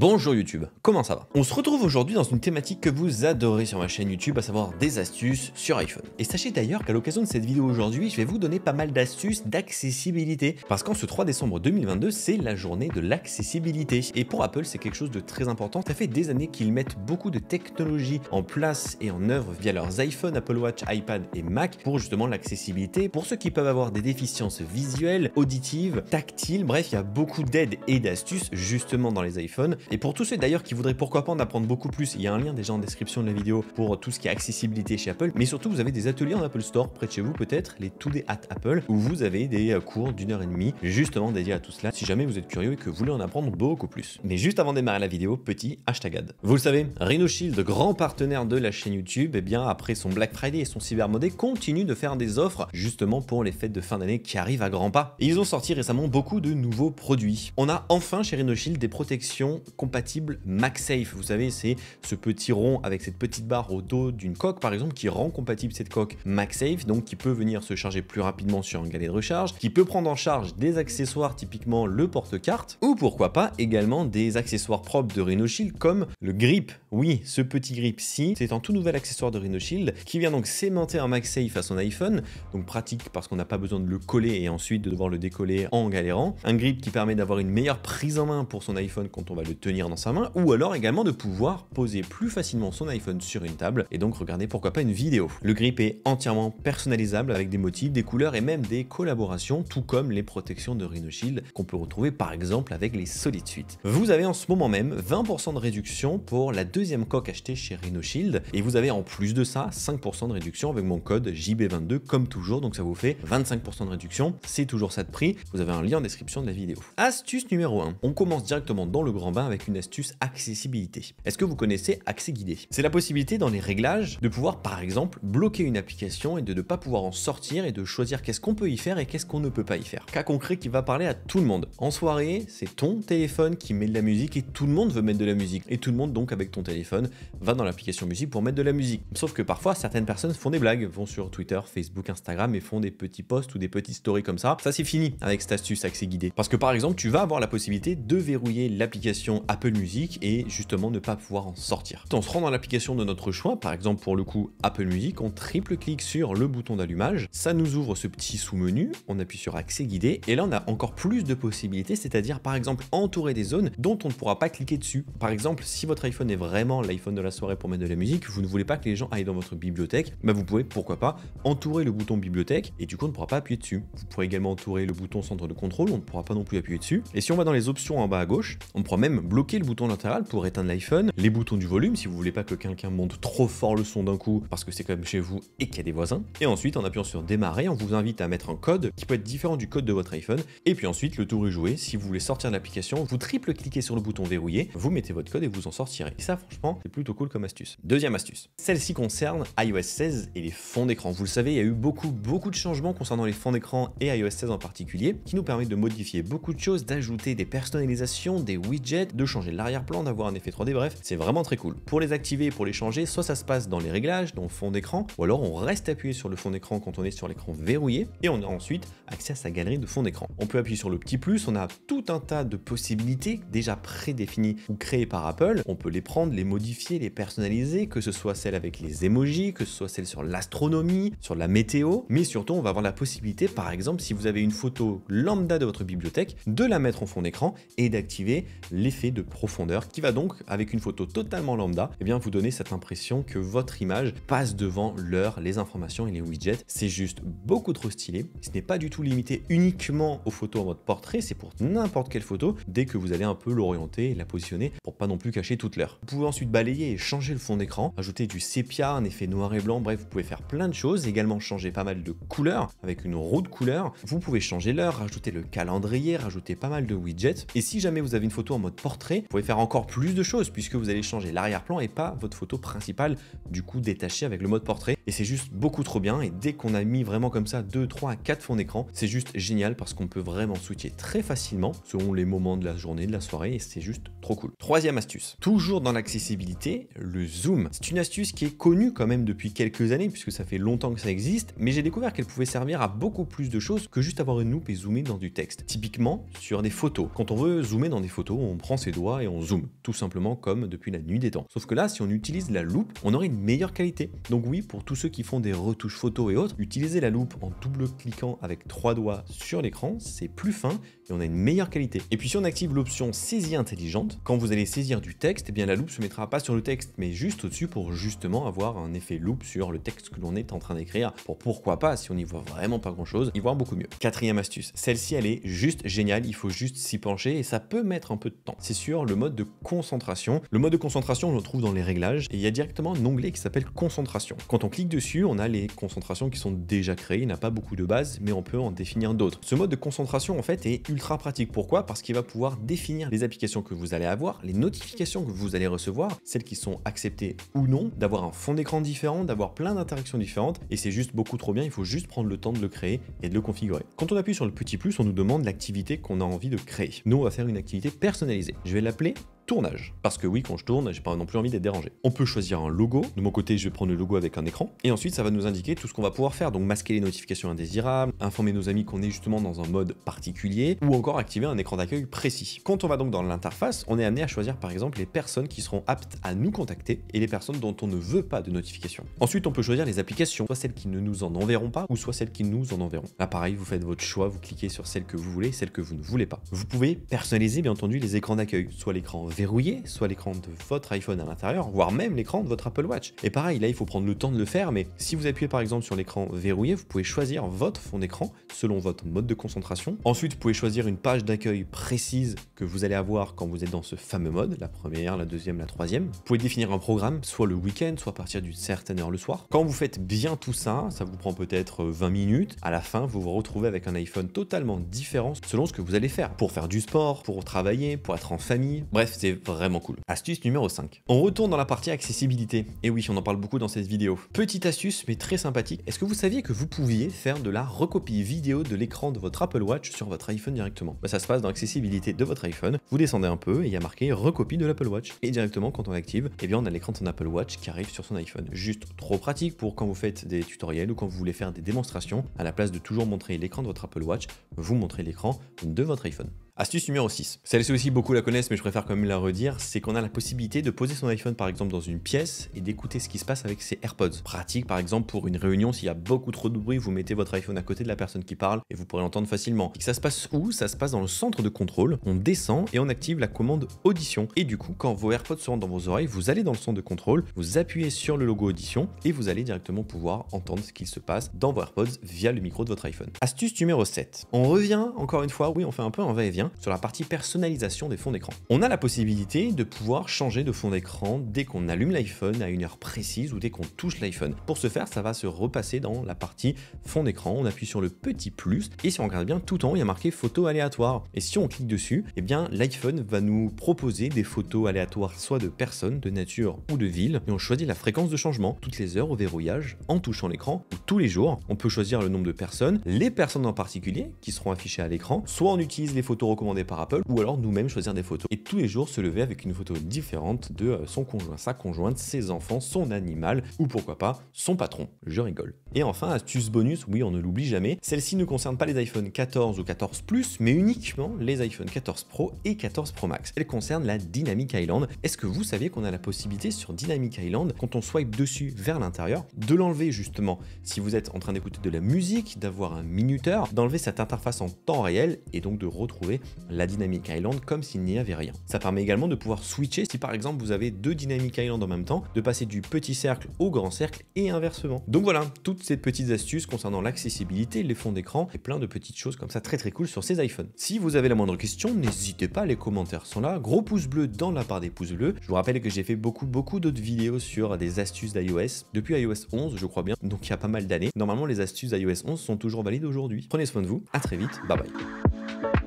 Bonjour YouTube, comment ça va On se retrouve aujourd'hui dans une thématique que vous adorez sur ma chaîne YouTube, à savoir des astuces sur iPhone. Et sachez d'ailleurs qu'à l'occasion de cette vidéo aujourd'hui, je vais vous donner pas mal d'astuces d'accessibilité, parce qu'en ce 3 décembre 2022, c'est la journée de l'accessibilité. Et pour Apple, c'est quelque chose de très important. Ça fait des années qu'ils mettent beaucoup de technologies en place et en œuvre via leurs iPhone, Apple Watch, iPad et Mac pour justement l'accessibilité, pour ceux qui peuvent avoir des déficiences visuelles, auditives, tactiles, bref, il y a beaucoup d'aides et d'astuces justement dans les iPhones et pour tous ceux d'ailleurs qui voudraient pourquoi pas en apprendre beaucoup plus, il y a un lien déjà en description de la vidéo pour tout ce qui est accessibilité chez Apple. Mais surtout, vous avez des ateliers en Apple Store près de chez vous peut-être, les Today at Apple, où vous avez des euh, cours d'une heure et demie justement dédiés à tout cela si jamais vous êtes curieux et que vous voulez en apprendre beaucoup plus. Mais juste avant de démarrer la vidéo, petit hashtag ad. Vous le savez, Rhino grand partenaire de la chaîne YouTube, et eh bien après son Black Friday et son Cyber Monday, continue de faire des offres justement pour les fêtes de fin d'année qui arrivent à grands pas. Et ils ont sorti récemment beaucoup de nouveaux produits. On a enfin chez Rhino des protections compatible MagSafe. Vous savez, c'est ce petit rond avec cette petite barre au dos d'une coque, par exemple, qui rend compatible cette coque MagSafe, donc qui peut venir se charger plus rapidement sur un galet de recharge, qui peut prendre en charge des accessoires, typiquement le porte-carte, ou pourquoi pas également des accessoires propres de Rhino Shield comme le grip. Oui, ce petit grip-ci, c'est un tout nouvel accessoire de Rhino Shield qui vient donc s'aimanter un MagSafe à son iPhone, donc pratique parce qu'on n'a pas besoin de le coller et ensuite de devoir le décoller en galérant. Un grip qui permet d'avoir une meilleure prise en main pour son iPhone quand on va le dans sa main, ou alors également de pouvoir poser plus facilement son iPhone sur une table et donc regarder pourquoi pas une vidéo. Le grip est entièrement personnalisable avec des motifs, des couleurs et même des collaborations, tout comme les protections de Rhino Shield qu'on peut retrouver par exemple avec les Solid Suite. Vous avez en ce moment même 20% de réduction pour la deuxième coque achetée chez Rhino Shield et vous avez en plus de ça 5% de réduction avec mon code JB22 comme toujours, donc ça vous fait 25% de réduction, c'est toujours ça de prix, vous avez un lien en description de la vidéo. Astuce numéro 1, on commence directement dans le grand bain avec une astuce accessibilité. Est-ce que vous connaissez accès guidé C'est la possibilité dans les réglages de pouvoir par exemple bloquer une application et de ne pas pouvoir en sortir et de choisir qu'est-ce qu'on peut y faire et qu'est-ce qu'on ne peut pas y faire. Cas concret qui va parler à tout le monde. En soirée, c'est ton téléphone qui met de la musique et tout le monde veut mettre de la musique. Et tout le monde donc avec ton téléphone va dans l'application musique pour mettre de la musique. Sauf que parfois certaines personnes font des blagues, vont sur Twitter, Facebook, Instagram et font des petits posts ou des petites stories comme ça. Ça c'est fini avec cette astuce accès guidé. Parce que par exemple, tu vas avoir la possibilité de verrouiller l'application Apple Music et justement ne pas pouvoir en sortir. On se rend dans l'application de notre choix, par exemple pour le coup Apple Music, on triple-clique sur le bouton d'allumage, ça nous ouvre ce petit sous-menu, on appuie sur accès guidé et là on a encore plus de possibilités, c'est-à-dire par exemple entourer des zones dont on ne pourra pas cliquer dessus. Par exemple, si votre iPhone est vraiment l'iPhone de la soirée pour mettre de la musique, vous ne voulez pas que les gens aillent dans votre bibliothèque, mais bah vous pouvez pourquoi pas entourer le bouton bibliothèque et du coup on ne pourra pas appuyer dessus. Vous pourrez également entourer le bouton centre de contrôle, on ne pourra pas non plus appuyer dessus. Et si on va dans les options en bas à gauche, on pourra même bloquer le bouton latéral pour éteindre l'iPhone, les boutons du volume si vous voulez pas que quelqu'un monte trop fort le son d'un coup parce que c'est quand même chez vous et qu'il y a des voisins. Et ensuite, en appuyant sur démarrer, on vous invite à mettre un code qui peut être différent du code de votre iPhone. Et puis ensuite, le tour est joué. Si vous voulez sortir de l'application, vous triple-cliquez sur le bouton verrouiller, vous mettez votre code et vous en sortirez. Et ça, franchement, c'est plutôt cool comme astuce. Deuxième astuce. Celle-ci concerne iOS 16 et les fonds d'écran. Vous le savez, il y a eu beaucoup, beaucoup de changements concernant les fonds d'écran et iOS 16 en particulier qui nous permet de modifier beaucoup de choses, d'ajouter des personnalisations, des widgets, changer l'arrière-plan, d'avoir un effet 3D, bref, c'est vraiment très cool. Pour les activer pour les changer, soit ça se passe dans les réglages, dans le fond d'écran, ou alors on reste appuyé sur le fond d'écran quand on est sur l'écran verrouillé, et on a ensuite accès à sa galerie de fond d'écran. On peut appuyer sur le petit plus, on a tout un tas de possibilités déjà prédéfinies ou créées par Apple, on peut les prendre, les modifier, les personnaliser, que ce soit celle avec les emojis, que ce soit celle sur l'astronomie, sur la météo, mais surtout on va avoir la possibilité, par exemple, si vous avez une photo lambda de votre bibliothèque, de la mettre en fond d'écran et d'activer l'effet de profondeur qui va donc, avec une photo totalement lambda, et eh bien vous donner cette impression que votre image passe devant l'heure, les informations et les widgets. C'est juste beaucoup trop stylé. Ce n'est pas du tout limité uniquement aux photos en mode portrait, c'est pour n'importe quelle photo dès que vous allez un peu l'orienter et la positionner pour pas non plus cacher toute l'heure. Vous pouvez ensuite balayer et changer le fond d'écran, ajouter du sépia, un effet noir et blanc, bref, vous pouvez faire plein de choses, également changer pas mal de couleurs avec une roue de couleurs. Vous pouvez changer l'heure, rajouter le calendrier, rajouter pas mal de widgets. Et si jamais vous avez une photo en mode portrait, vous pouvez faire encore plus de choses puisque vous allez changer l'arrière-plan et pas votre photo principale du coup détachée avec le mode portrait. Et c'est juste beaucoup trop bien et dès qu'on a mis vraiment comme ça 2, 3, 4 fonds d'écran, c'est juste génial parce qu'on peut vraiment switcher très facilement selon les moments de la journée, de la soirée et c'est juste trop cool. Troisième astuce, toujours dans l'accessibilité, le zoom. C'est une astuce qui est connue quand même depuis quelques années puisque ça fait longtemps que ça existe, mais j'ai découvert qu'elle pouvait servir à beaucoup plus de choses que juste avoir une loupe et zoomer dans du texte. Typiquement sur des photos. Quand on veut zoomer dans des photos, on prend doigts et on zoome, tout simplement comme depuis la nuit des temps. Sauf que là, si on utilise la loupe, on aurait une meilleure qualité. Donc oui, pour tous ceux qui font des retouches photos et autres, utiliser la loupe en double-cliquant avec trois doigts sur l'écran, c'est plus fin et on a une meilleure qualité. Et puis si on active l'option saisie intelligente, quand vous allez saisir du texte, et eh bien la loupe se mettra pas sur le texte, mais juste au-dessus pour justement avoir un effet loupe sur le texte que l'on est en train d'écrire. Pour pourquoi pas, si on n'y voit vraiment pas grand-chose, y voir beaucoup mieux. Quatrième astuce, celle-ci elle est juste géniale, il faut juste s'y pencher et ça peut mettre un peu de temps sur le mode de concentration. Le mode de concentration, on le trouve dans les réglages et il y a directement un onglet qui s'appelle concentration. Quand on clique dessus, on a les concentrations qui sont déjà créées, il n'a pas beaucoup de bases, mais on peut en définir d'autres. Ce mode de concentration, en fait, est ultra pratique. Pourquoi Parce qu'il va pouvoir définir les applications que vous allez avoir, les notifications que vous allez recevoir, celles qui sont acceptées ou non, d'avoir un fond d'écran différent, d'avoir plein d'interactions différentes, et c'est juste beaucoup trop bien, il faut juste prendre le temps de le créer et de le configurer. Quand on appuie sur le petit plus, on nous demande l'activité qu'on a envie de créer. Nous, on va faire une activité personnalisée. Je vais l'appeler tournage. Parce que oui, quand je tourne, j'ai pas non plus envie d'être dérangé. On peut choisir un logo. De mon côté, je vais prendre le logo avec un écran. Et ensuite, ça va nous indiquer tout ce qu'on va pouvoir faire. Donc masquer les notifications indésirables, informer nos amis qu'on est justement dans un mode particulier, ou encore activer un écran d'accueil précis. Quand on va donc dans l'interface, on est amené à choisir par exemple les personnes qui seront aptes à nous contacter et les personnes dont on ne veut pas de notification. Ensuite, on peut choisir les applications, soit celles qui ne nous en enverront pas, ou soit celles qui nous en enverront. Là, pareil, vous faites votre choix, vous cliquez sur celles que vous voulez, celles que vous ne voulez pas. Vous pouvez personnaliser bien entendu les écrans d'accueil, soit l'écran verrouillé, soit l'écran de votre iPhone à l'intérieur, voire même l'écran de votre Apple Watch. Et pareil, là, il faut prendre le temps de le faire, mais si vous appuyez par exemple sur l'écran verrouillé, vous pouvez choisir votre fond d'écran selon votre mode de concentration. Ensuite, vous pouvez choisir une page d'accueil précise que vous allez avoir quand vous êtes dans ce fameux mode, la première, la deuxième, la troisième. Vous pouvez définir un programme, soit le week-end, soit à partir d'une certaine heure le soir. Quand vous faites bien tout ça, ça vous prend peut-être 20 euh, minutes. À la fin, vous vous retrouvez avec un iPhone totalement différent selon ce que vous allez faire. Pour faire du sport, pour travailler, pour être en famille. Bref, vraiment cool. Astuce numéro 5. On retourne dans la partie accessibilité. Et oui, on en parle beaucoup dans cette vidéo. Petite astuce, mais très sympathique. Est-ce que vous saviez que vous pouviez faire de la recopie vidéo de l'écran de votre Apple Watch sur votre iPhone directement bah, Ça se passe dans l'accessibilité de votre iPhone. Vous descendez un peu et il y a marqué recopie de l'Apple Watch. Et directement, quand on active et eh bien, on a l'écran de son Apple Watch qui arrive sur son iPhone. Juste trop pratique pour quand vous faites des tutoriels ou quand vous voulez faire des démonstrations. À la place de toujours montrer l'écran de votre Apple Watch, vous montrez l'écran de votre iPhone. Astuce numéro 6. Celle-ci aussi beaucoup la connaissent mais je préfère quand même la redire, c'est qu'on a la possibilité de poser son iPhone par exemple dans une pièce et d'écouter ce qui se passe avec ses AirPods. Pratique par exemple pour une réunion s'il y a beaucoup trop de bruit, vous mettez votre iPhone à côté de la personne qui parle et vous pourrez l'entendre facilement. Et ça se passe où Ça se passe dans le centre de contrôle, on descend et on active la commande audition et du coup quand vos AirPods seront dans vos oreilles, vous allez dans le centre de contrôle, vous appuyez sur le logo audition et vous allez directement pouvoir entendre ce qu'il se passe dans vos AirPods via le micro de votre iPhone. Astuce numéro 7. On revient encore une fois, oui on fait un peu en va-et-vient sur la partie personnalisation des fonds d'écran. On a la possibilité de pouvoir changer de fond d'écran dès qu'on allume l'iPhone à une heure précise ou dès qu'on touche l'iPhone. Pour ce faire, ça va se repasser dans la partie fond d'écran, on appuie sur le petit plus et si on regarde bien tout en haut, il y a marqué photo aléatoire. Et si on clique dessus, eh bien l'iPhone va nous proposer des photos aléatoires soit de personnes, de nature ou de ville et on choisit la fréquence de changement toutes les heures au verrouillage en touchant l'écran ou tous les jours. On peut choisir le nombre de personnes, les personnes en particulier qui seront affichées à l'écran, soit on utilise les photos recommandé par Apple, ou alors nous-mêmes choisir des photos. Et tous les jours se lever avec une photo différente de euh, son conjoint, sa conjointe, ses enfants, son animal, ou pourquoi pas son patron. Je rigole. Et enfin, astuce bonus, oui on ne l'oublie jamais, celle-ci ne concerne pas les iPhone 14 ou 14 Plus, mais uniquement les iPhone 14 Pro et 14 Pro Max. Elle concerne la Dynamic Island. Est-ce que vous saviez qu'on a la possibilité sur Dynamic Island, quand on swipe dessus vers l'intérieur, de l'enlever justement si vous êtes en train d'écouter de la musique, d'avoir un minuteur, d'enlever cette interface en temps réel et donc de retrouver la dynamic island comme s'il n'y avait rien. Ça permet également de pouvoir switcher si par exemple vous avez deux dynamic island en même temps, de passer du petit cercle au grand cercle et inversement. Donc voilà, toutes ces petites astuces concernant l'accessibilité, les fonds d'écran et plein de petites choses comme ça très très cool sur ces iPhones. Si vous avez la moindre question, n'hésitez pas, les commentaires sont là. Gros pouce bleu dans la part des pouces bleus. Je vous rappelle que j'ai fait beaucoup beaucoup d'autres vidéos sur des astuces d'iOS depuis iOS 11, je crois bien, donc il y a pas mal d'années. Normalement les astuces d'iOS 11 sont toujours valides aujourd'hui. Prenez soin de vous, à très vite, bye bye.